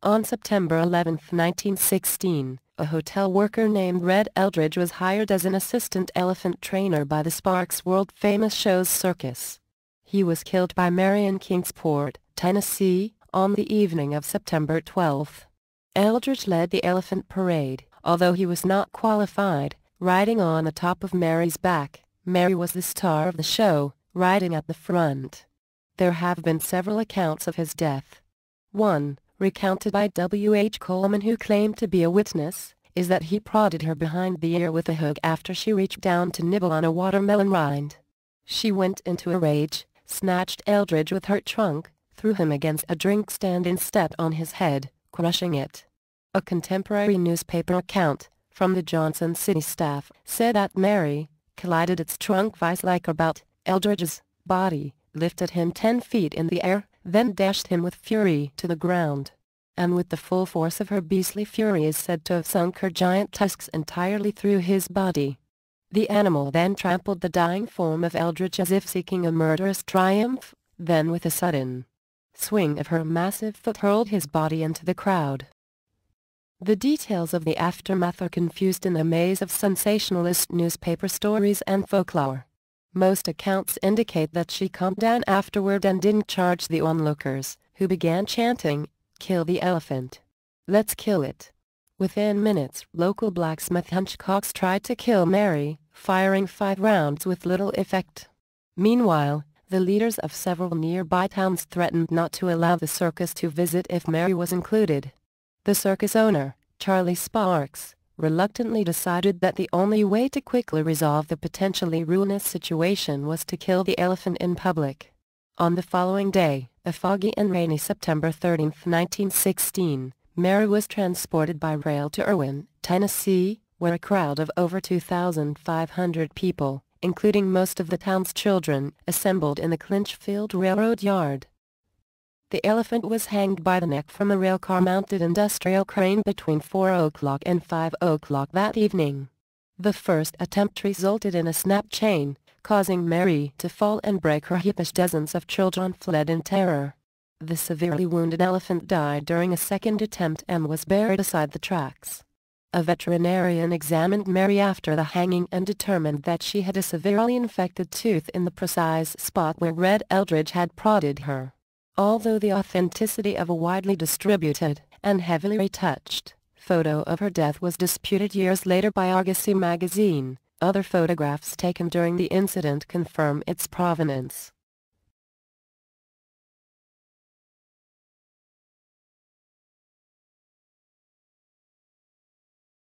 On September 11, 1916, a hotel worker named Red Eldridge was hired as an assistant elephant trainer by the Sparks world-famous Shows Circus. He was killed by Marion Kingsport, Tennessee, on the evening of September 12. Eldridge led the elephant parade, although he was not qualified, riding on the top of Mary's back. Mary was the star of the show, riding at the front. There have been several accounts of his death. One, recounted by W. H. Coleman who claimed to be a witness, is that he prodded her behind the ear with a hook after she reached down to nibble on a watermelon rind. She went into a rage, snatched Eldridge with her trunk, threw him against a drink stand and stepped on his head, crushing it. A contemporary newspaper account from the Johnson City staff said that Mary collided its trunk vice-like about Eldridge's body, lifted him 10 feet in the air, then dashed him with fury to the ground. And with the full force of her beastly fury is said to have sunk her giant tusks entirely through his body. The animal then trampled the dying form of Eldridge as if seeking a murderous triumph, then with a sudden swing of her massive foot hurled his body into the crowd. The details of the aftermath are confused in a maze of sensationalist newspaper stories and folklore. Most accounts indicate that she calmed down afterward and didn't charge the onlookers, who began chanting, kill the elephant. Let's kill it. Within minutes, local blacksmith Hunchcocks tried to kill Mary, firing five rounds with little effect. Meanwhile, the leaders of several nearby towns threatened not to allow the circus to visit if Mary was included. The circus owner, Charlie Sparks, reluctantly decided that the only way to quickly resolve the potentially ruinous situation was to kill the elephant in public. On the following day, a foggy and rainy September 13, 1916, Mary was transported by rail to Irwin, Tennessee, where a crowd of over 2,500 people, including most of the town's children, assembled in the Clinchfield Railroad Yard. The elephant was hanged by the neck from a railcar-mounted industrial crane between 4 o'clock and 5 o'clock that evening. The first attempt resulted in a snap chain, causing Mary to fall and break her hip as dozens of children fled in terror. The severely wounded elephant died during a second attempt and was buried beside the tracks. A veterinarian examined Mary after the hanging and determined that she had a severely infected tooth in the precise spot where Red Eldridge had prodded her although the authenticity of a widely distributed and heavily retouched photo of her death was disputed years later by Argosy magazine. Other photographs taken during the incident confirm its provenance.